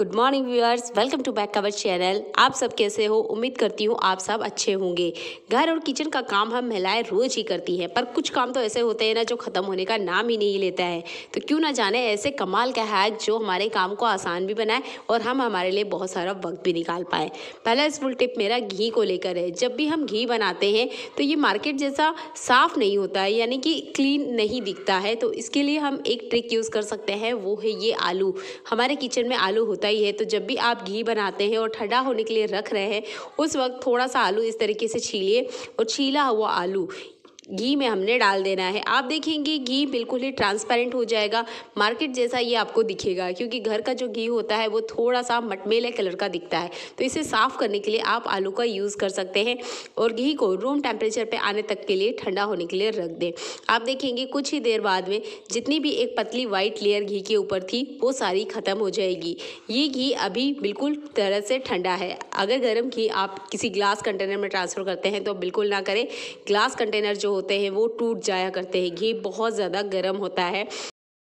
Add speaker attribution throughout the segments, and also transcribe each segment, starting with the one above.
Speaker 1: good morning viewers welcome to back cover channel आप सब कैसे हो उम्मीद करती हूँ आप सब अच्छे होंगे घर और किचन का काम हम महिलाएं रोज ही करती हैं पर कुछ काम तो ऐसे होते हैं ना जो ख़त्म होने का नाम ही नहीं लेता है तो क्यों ना जाने ऐसे कमाल का है जो हमारे काम को आसान भी बनाए और हम हमारे लिए बहुत सारा वक्त भी निकाल पाए पहला स्कूल टिप मेरा घी को लेकर है जब भी हम घी बनाते हैं तो ये मार्केट जैसा साफ़ नहीं होता है यानी कि क्लीन नहीं दिखता है तो इसके लिए हम एक ट्रिक यूज़ कर सकते हैं वो है ये आलू हमारे किचन में आलू होता है गई है तो जब भी आप घी बनाते हैं और ठंडा होने के लिए रख रहे हैं उस वक्त थोड़ा सा आलू इस तरीके से छीलिए और छीला हुआ आलू घी में हमने डाल देना है आप देखेंगे घी बिल्कुल ही ट्रांसपेरेंट हो जाएगा मार्केट जैसा ये आपको दिखेगा क्योंकि घर का जो घी होता है वो थोड़ा सा मटमेले कलर का दिखता है तो इसे साफ़ करने के लिए आप आलू का यूज़ कर सकते हैं और घी को रूम टेम्परेचर पर आने तक के लिए ठंडा होने के लिए रख दें आप देखेंगे कुछ ही देर बाद में जितनी भी एक पतली वाइट लेयर घी के ऊपर थी वो सारी ख़त्म हो जाएगी ये घी अभी बिल्कुल तरह से ठंडा है अगर गर्म घी आप किसी ग्लास कंटेनर में ट्रांसफ़र करते हैं तो बिल्कुल ना करें ग्लास कंटेनर जो होते हैं वो टूट जाया करते हैं घी बहुत ज़्यादा गर्म होता है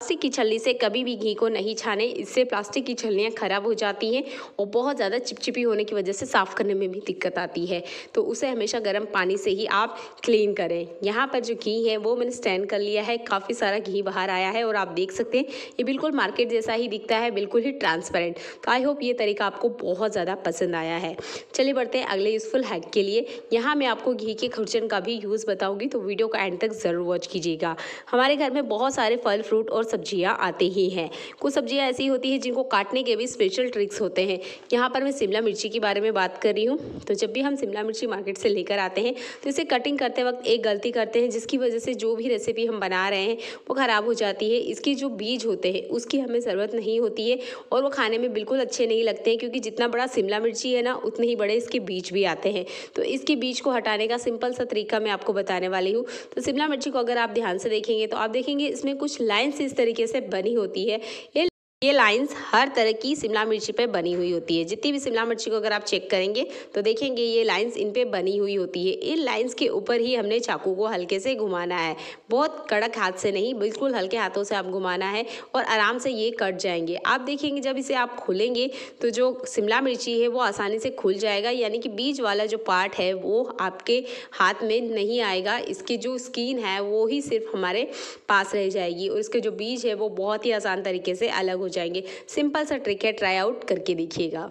Speaker 1: प्लास्टिक की छलनी से कभी भी घी को नहीं छाने इससे प्लास्टिक की छलनियाँ ख़राब हो जाती हैं और बहुत ज़्यादा चिपचिपी होने की वजह से साफ़ करने में भी दिक्कत आती है तो उसे हमेशा गर्म पानी से ही आप क्लीन करें यहाँ पर जो घी है वो मैंने स्टैंड कर लिया है काफ़ी सारा घी बाहर आया है और आप देख सकते हैं ये बिल्कुल मार्केट जैसा ही दिखता है बिल्कुल ही ट्रांसपेरेंट तो आई होप ये तरीका आपको बहुत ज़्यादा पसंद आया है चलिए बढ़ते हैं अगले यूज़फुल हैक के लिए यहाँ मैं आपको घी के खुरचन का भी यूज़ बताऊँगी तो वीडियो का एंड तक ज़रूर वॉच कीजिएगा हमारे घर में बहुत सारे फल फ्रूट और सब्जियाँ आती ही हैं कुछ सब्जियाँ ऐसी होती हैं जिनको काटने के भी स्पेशल ट्रिक्स होते हैं यहाँ पर मैं शिमला मिर्ची के बारे में बात कर रही हूँ तो जब भी हम शिमला मिर्ची मार्केट से लेकर आते हैं तो इसे कटिंग करते वक्त एक गलती करते हैं जिसकी वजह से जो भी रेसिपी हम बना रहे हैं वो ख़राब हो जाती है इसके जो बीज होते हैं उसकी हमें ज़रूरत नहीं होती है और वो खाने में बिल्कुल अच्छे नहीं लगते हैं क्योंकि जितना बड़ा शिमला मिर्ची है ना उतने ही बड़े इसके बीज भी आते हैं तो इसके बीज को हटाने का सिंपल सा तरीका मैं आपको बताने वाली हूँ तो शिमला मिर्ची को अगर आप ध्यान से देखेंगे तो आप देखेंगे इसमें कुछ लाइन्स इस तरीके से बनी होती है ये ये लाइंस हर तरह की शिमला मिर्ची पे बनी हुई होती है जितनी भी शिमला मिर्ची को अगर आप चेक करेंगे तो देखेंगे ये लाइंस इन पे बनी हुई होती है इन लाइंस के ऊपर ही हमने चाकू को हल्के से घुमाना है बहुत कड़क हाथ से नहीं बिल्कुल हल्के हाथों से आप घुमाना है और आराम से ये कट जाएंगे आप देखेंगे जब इसे आप खुलेंगे तो जो शिमला मिर्ची है वो आसानी से खुल जाएगा यानी कि बीज वाला जो पार्ट है वो आपके हाथ में नहीं आएगा इसकी जो स्किन है वो ही सिर्फ हमारे पास रह जाएगी और इसके जो बीज है वो बहुत ही आसान तरीके से अलग हो जाएंगे सिंपल सा ट्रिक है ट्राई आउट करके देखिएगा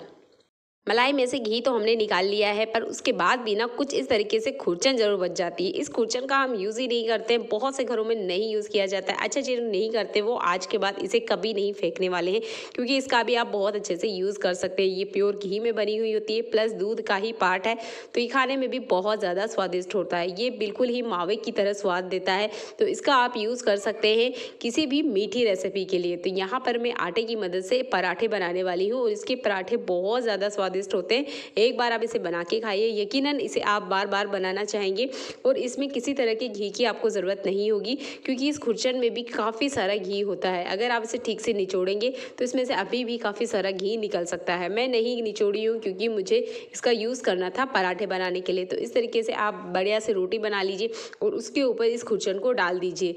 Speaker 1: मलाई में से घी तो हमने निकाल लिया है पर उसके बाद भी ना कुछ इस तरीके से खुरचन जरूर बच जाती है इस खुरचन का हम यूज़ ही नहीं करते हैं बहुत से घरों में नहीं यूज़ किया जाता है अच्छा चीज़ नहीं करते वो आज के बाद इसे कभी नहीं फेंकने वाले हैं क्योंकि इसका भी आप बहुत अच्छे से यूज़ कर सकते हैं ये प्योर घी में बनी हुई होती है प्लस दूध का ही पार्ट है तो ये खाने में भी बहुत ज़्यादा स्वादिष्ट होता है ये बिल्कुल ही मावे की तरह स्वाद देता है तो इसका आप यूज़ कर सकते हैं किसी भी मीठी रेसिपी के लिए तो यहाँ पर मैं आटे की मदद से पराठे बनाने वाली हूँ और इसके पराठे बहुत ज़्यादा स्वादिष्ट स्वादिष्ट होते हैं एक बार आप इसे बना के खाइए यकीनन इसे आप बार बार बनाना चाहेंगे और इसमें किसी तरह के घी की आपको ज़रूरत नहीं होगी क्योंकि इस खुरचन में भी काफ़ी सारा घी होता है अगर आप इसे ठीक से निचोड़ेंगे तो इसमें से अभी भी काफ़ी सारा घी निकल सकता है मैं नहीं निचोड़ी हूँ क्योंकि मुझे इसका यूज़ करना था पराठे बनाने के लिए तो इस तरीके से आप बढ़िया से रोटी बना लीजिए और उसके ऊपर इस खुरचन को डाल दीजिए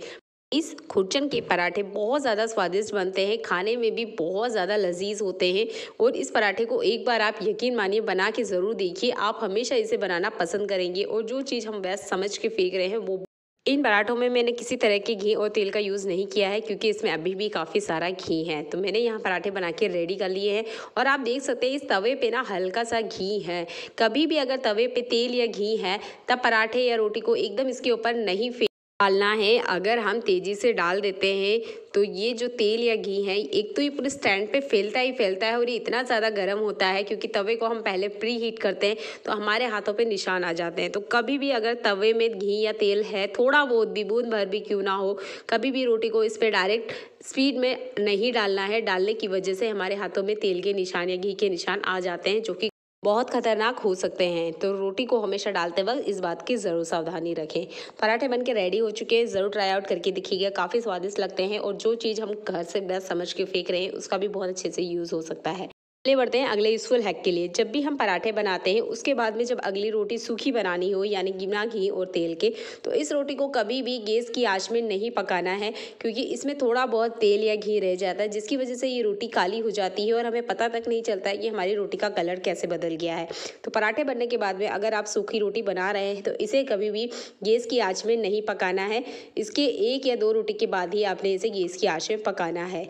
Speaker 1: इस खुरचन के पराठे बहुत ज़्यादा स्वादिष्ट बनते हैं खाने में भी बहुत ज़्यादा लजीज होते हैं और इस पराठे को एक बार आप यकीन मानिए बना के ज़रूर देखिए आप हमेशा इसे बनाना पसंद करेंगे और जो चीज़ हम बेस्ट समझ के फेंक रहे हैं वो इन पराठों में मैंने किसी तरह के घी और तेल का यूज़ नहीं किया है क्योंकि इसमें अभी भी काफ़ी सारा घी है तो मैंने यहाँ पराठे बना के रेडी कर लिए हैं और आप देख सकते हैं इस तवे पे ना हल्का सा घी है कभी भी अगर तवे पे तेल या घी है तब पराठे या रोटी को एकदम इसके ऊपर नहीं फेंक डालना है अगर हम तेज़ी से डाल देते हैं तो ये जो तेल या घी है एक तो ये पूरे स्टैंड पे फैलता ही फैलता है और ये इतना ज़्यादा गर्म होता है क्योंकि तवे को हम पहले प्री हीट करते हैं तो हमारे हाथों पे निशान आ जाते हैं तो कभी भी अगर तवे में घी या तेल है थोड़ा बहुत भी बूंद भर भी क्यों ना हो कभी भी रोटी को इस पर डायरेक्ट स्पीड में नहीं डालना है डालने की वजह से हमारे हाथों में तेल के निशान या घी के निशान आ जाते हैं जो कि बहुत खतरनाक हो सकते हैं तो रोटी को हमेशा डालते वक्त इस बात की ज़रूर सावधानी रखें पराठे बन के रेडी हो चुके हैं ज़रूर ट्राई आउट करके दिखिएगा काफ़ी स्वादिष्ट लगते हैं और जो चीज़ हम घर से बेस्ट समझ के फेंक रहे हैं उसका भी बहुत अच्छे से यूज़ हो सकता है ले बढ़ते हैं अगले यूजफुल हैक के लिए जब भी हम पराठे बनाते हैं उसके बाद में जब अगली रोटी सूखी बनानी हो यानी गिना घी और तेल के तो इस रोटी को कभी भी गैस की आंच में नहीं पकाना है क्योंकि इसमें थोड़ा बहुत तेल या घी रह जाता है जिसकी वजह से ये रोटी काली हो जाती है और हमें पता तक नहीं चलता है कि हमारी रोटी का कलर कैसे बदल गया है तो पराठे बनने के बाद में अगर आप सूखी रोटी बना रहे हैं तो इसे कभी भी गैस की आँच में नहीं पकाना है इसके एक या दो रोटी के बाद ही आपने इसे गैस की आँच में पकाना है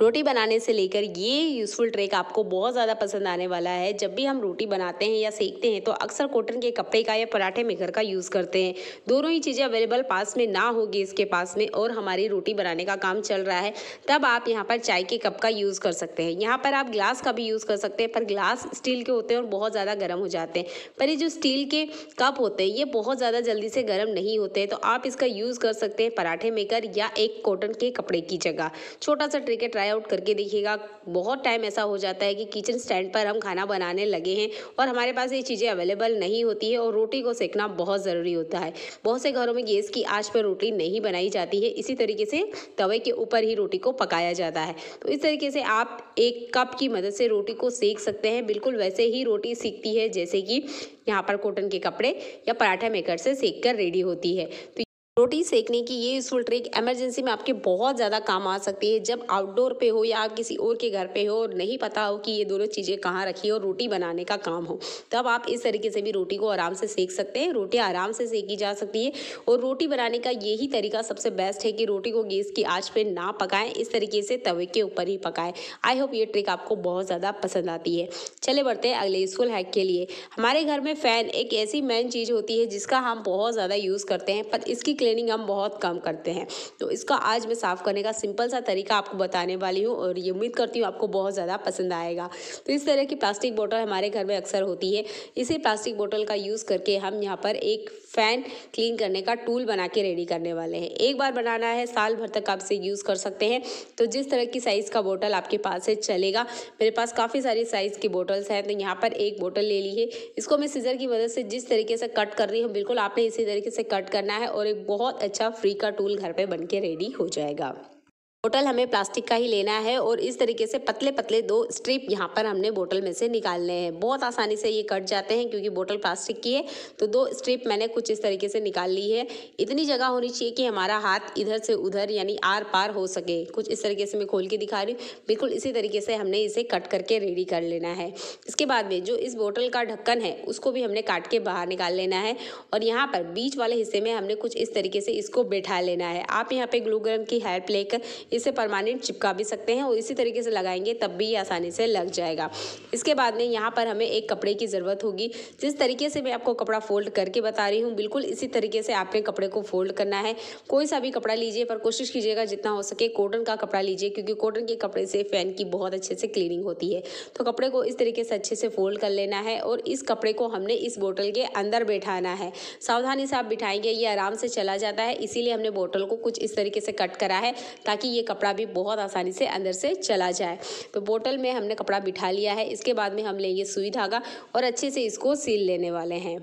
Speaker 1: रोटी बनाने से लेकर ये यूज़फुल ट्रेक आपको बहुत ज़्यादा पसंद आने वाला है जब भी हम रोटी बनाते हैं या सेकते हैं तो अक्सर कॉटन के कपड़े का या पराठे मेकर का यूज़ करते हैं दोनों ही चीज़ें अवेलेबल पास में ना होगी इसके पास में और हमारी रोटी बनाने का काम चल रहा है तब आप यहाँ पर चाय के कप का यूज़ कर सकते हैं यहाँ पर आप ग्लास का भी यूज़ कर सकते हैं पर ग्लास स्टील के होते हैं और बहुत ज़्यादा गर्म हो जाते हैं पर ये जो स्टील के कप होते हैं ये बहुत ज़्यादा जल्दी से गर्म नहीं होते हैं तो आप इसका यूज़ कर सकते हैं पराठे मेकर या एक कॉटन के कपड़े की जगह छोटा सा ट्रिक है ट्राई आउट करके देखिएगा बहुत टाइम ऐसा हो जाता है कि किचन स्टैंड पर हम खाना बनाने लगे हैं और हमारे पास ये चीज़ें अवेलेबल नहीं होती है और रोटी को सेकना बहुत ज़रूरी होता है बहुत से घरों में गैस की आँच पर रोटी नहीं बनाई जाती है इसी तरीके से तवे के ऊपर ही रोटी को पकाया जाता है तो इस तरीके से आप एक कप की मदद से रोटी को सेक सकते हैं बिल्कुल वैसे ही रोटी सीखती है जैसे कि यहाँ पर कॉटन के कपड़े या पराठा मेकर से सेक कर रेडी होती है तो रोटी सेकने की ये यूजफुल ट्रिक इमरजेंसी में आपके बहुत ज़्यादा काम आ सकती है जब आउटडोर पे हो या आप किसी और के घर पे हो और नहीं पता हो कि ये दोनों चीज़ें कहाँ रखी हो रोटी बनाने का काम हो तब आप इस तरीके से भी रोटी को आराम से सेक सकते हैं रोटी आराम से सेकी जा सकती है और रोटी बनाने का यही तरीका सबसे बेस्ट है कि रोटी को गैस की आँच पर ना पकाएँ इस तरीके से तवे के ऊपर ही पकाएँ आई होप ये ट्रिक आपको बहुत ज़्यादा पसंद आती है चले बढ़ते हैं अगले यूजफुल हैक के लिए हमारे घर में फ़ैन एक ऐसी मेन चीज़ होती है जिसका हम बहुत ज़्यादा यूज़ करते हैं पर इसकी क्लीनिंग हम बहुत कम करते हैं तो इसका आज मैं साफ़ करने का सिंपल सा तरीका आपको बताने वाली हूँ और ये उम्मीद करती हूँ आपको बहुत ज़्यादा पसंद आएगा तो इस तरह की प्लास्टिक बोटल हमारे घर में अक्सर होती है इसी प्लास्टिक बोटल का यूज़ करके हम यहाँ पर एक फ़ैन क्लीन करने का टूल बना के रेडी करने वाले हैं एक बार बनाना है साल भर तक आप इसे यूज़ कर सकते हैं तो जिस तरह की साइज़ का बोटल आपके पास है चलेगा मेरे पास काफ़ी सारी साइज़ की बोटल्स हैं तो यहाँ पर एक बोटल ले ली है इसको मैं सीज़र की मदद से जिस तरीके से कट कर रही हूँ बिल्कुल आपने इसी तरीके से कट करना है और एक बहुत अच्छा फ्री का टूल घर पे बन के रेडी हो जाएगा बोटल हमें प्लास्टिक का ही लेना है और इस तरीके से पतले पतले दो स्ट्रिप यहाँ पर हमने बोटल में से निकालने हैं बहुत आसानी से ये कट जाते हैं क्योंकि बोटल प्लास्टिक की है तो दो स्ट्रिप मैंने कुछ इस तरीके से निकाल ली है इतनी जगह होनी चाहिए कि हमारा हाथ इधर से उधर यानी आर पार हो सके कुछ इस तरीके से मैं खोल के दिखा रही हूँ बिल्कुल इसी तरीके से हमने इसे कट करके रेडी कर लेना है इसके बाद में जो इस बोटल का ढक्कन है उसको भी हमने काट के बाहर निकाल लेना है और यहाँ पर बीच वाले हिस्से में हमने कुछ इस तरीके से इसको बैठा लेना है आप यहाँ पर ग्लूग्रम की हेल्प लेकर इसे परमानेंट चिपका भी सकते हैं और इसी तरीके से लगाएंगे तब भी ये आसानी से लग जाएगा इसके बाद में यहाँ पर हमें एक कपड़े की ज़रूरत होगी जिस तरीके से मैं आपको कपड़ा फोल्ड करके बता रही हूँ बिल्कुल इसी तरीके से आपने कपड़े को फोल्ड करना है कोई सा भी कपड़ा लीजिए पर कोशिश कीजिएगा जितना हो सके कॉटन का कपड़ा लीजिए क्योंकि कॉटन के कपड़े से फ़ैन की बहुत अच्छे से क्लीनिंग होती है तो कपड़े को इस तरीके से अच्छे से फोल्ड कर लेना है और इस कपड़े को हमने इस बोतल के अंदर बैठाना है सावधानी से आप बिठाएंगे ये आराम से चला जाता है इसीलिए हमने बोतल को कुछ इस तरीके से कट करा है ताकि ये कपड़ा भी बहुत आसानी से अंदर से चला जाए तो बोटल में हमने कपड़ा बिठा लिया है इसके बाद में हम लेंगे सुई धागा और अच्छे से इसको सील लेने वाले हैं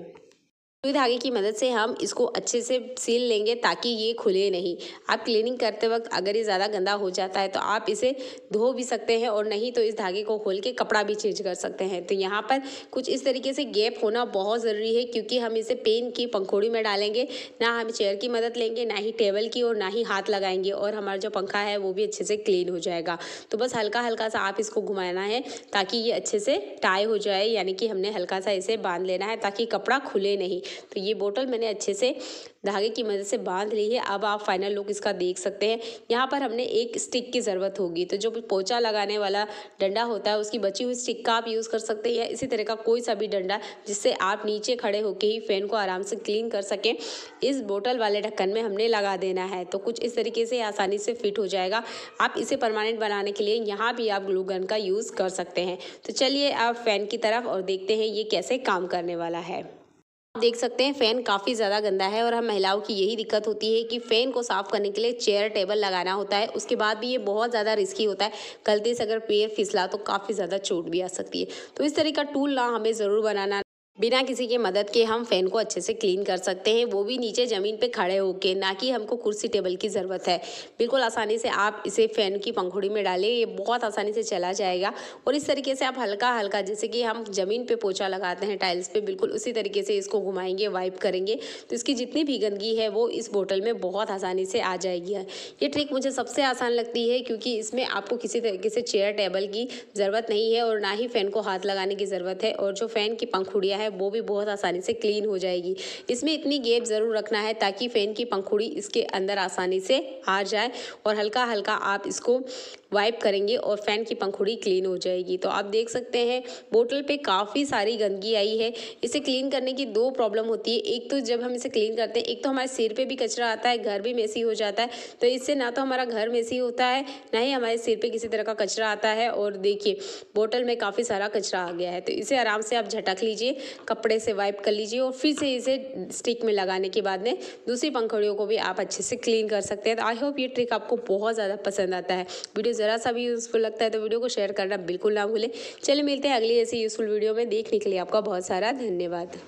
Speaker 1: सुई धागे की मदद से हम इसको अच्छे से सील लेंगे ताकि ये खुले नहीं आप क्लीनिंग करते वक्त अगर ये ज़्यादा गंदा हो जाता है तो आप इसे धो भी सकते हैं और नहीं तो इस धागे को खोल के कपड़ा भी चेंज कर सकते हैं तो यहाँ पर कुछ इस तरीके से गैप होना बहुत ज़रूरी है क्योंकि हम इसे पेन की पंखोड़ी में डालेंगे ना हम चेयर की मदद लेंगे ना ही टेबल की और ना ही हाथ लगाएंगे और हमारा जो पंखा है वो भी अच्छे से क्लीन हो जाएगा तो बस हल्का हल्का सा आप इसको घुमाना है ताकि ये अच्छे से टाई हो जाए यानी कि हमने हल्का सा इसे बांध लेना है ताकि कपड़ा खुले नहीं तो ये बोटल मैंने अच्छे से धागे की मदद से बांध ली है अब आप फाइनल लुक इसका देख सकते हैं यहाँ पर हमने एक स्टिक की ज़रूरत होगी तो जो पोचा लगाने वाला डंडा होता है उसकी बची हुई स्टिक का आप यूज़ कर सकते हैं या इसी तरह का कोई सा भी डंडा जिससे आप नीचे खड़े होकर ही फ़ैन को आराम से क्लीन कर सकें इस बोटल वाले ढक्कन में हमने लगा देना है तो कुछ इस तरीके से आसानी से फिट हो जाएगा आप इसे परमानेंट बनाने के लिए यहाँ भी आप ग्लू गन का यूज़ कर सकते हैं तो चलिए आप फ़ैन की तरफ और देखते हैं ये कैसे काम करने वाला है देख सकते हैं फ़ैन काफ़ी ज़्यादा गंदा है और हम महिलाओं की यही दिक्कत होती है कि फ़ैन को साफ़ करने के लिए चेयर टेबल लगाना होता है उसके बाद भी ये बहुत ज़्यादा रिस्की होता है गलती से अगर पेड़ फिसला तो काफ़ी ज़्यादा चोट भी आ सकती है तो इस तरह का टूल ना हमें ज़रूर बनाना बिना किसी के मदद के हम फ़ैन को अच्छे से क्लीन कर सकते हैं वो भी नीचे ज़मीन पे खड़े होके ना कि हमको कुर्सी टेबल की ज़रूरत है बिल्कुल आसानी से आप इसे फ़ैन की पंखुड़ी में डालें ये बहुत आसानी से चला जाएगा और इस तरीके से आप हल्का हल्का जैसे कि हम ज़मीन पर पोछा लगाते हैं टाइल्स पर बिल्कुल उसी तरीके से इसको घुमाएंगे वाइप करेंगे तो इसकी जितनी भी गंदगी है वो इस बोतल में बहुत आसानी से आ जाएगी ये ट्रिक मुझे सबसे आसान लगती है क्योंकि इसमें आपको किसी तरीके से चेयर टेबल की ज़रूरत नहीं है और ना ही फ़ैन को हाथ लगाने की ज़रूरत है और जो फ़ैन की पंखुड़ियाँ है वो भी बहुत आसानी से क्लीन हो जाएगी इसमें इतनी गेप ज़रूर रखना है ताकि फ़ैन की पंखुड़ी इसके अंदर आसानी से आ जाए और हल्का हल्का आप इसको वाइप करेंगे और फ़ैन की पंखुड़ी क्लीन हो जाएगी तो आप देख सकते हैं बोतल पे काफ़ी सारी गंदगी आई है इसे क्लीन करने की दो प्रॉब्लम होती है एक तो जब हम इसे क्लीन करते हैं एक तो हमारे सिर पर भी कचरा आता है घर भी मेसी हो जाता है तो इससे ना तो हमारा घर मेसी होता है ना ही हमारे सिर पर किसी तरह का कचरा आता है और देखिए बोटल में काफ़ी सारा कचरा आ गया है तो इसे आराम से आप झटक लीजिए कपड़े से वाइप कर लीजिए और फिर से इसे स्टिक में लगाने के बाद में दूसरी पंखुड़ियों को भी आप अच्छे से क्लीन कर सकते हैं तो आई होप ये ट्रिक आपको बहुत ज़्यादा पसंद आता है वीडियो ज़रा सा भी यूज़फुल लगता है तो वीडियो को शेयर करना बिल्कुल ना भूलें चलिए मिलते हैं अगली ऐसी यूज़फुल वीडियो में देखने के लिए आपका बहुत सारा धन्यवाद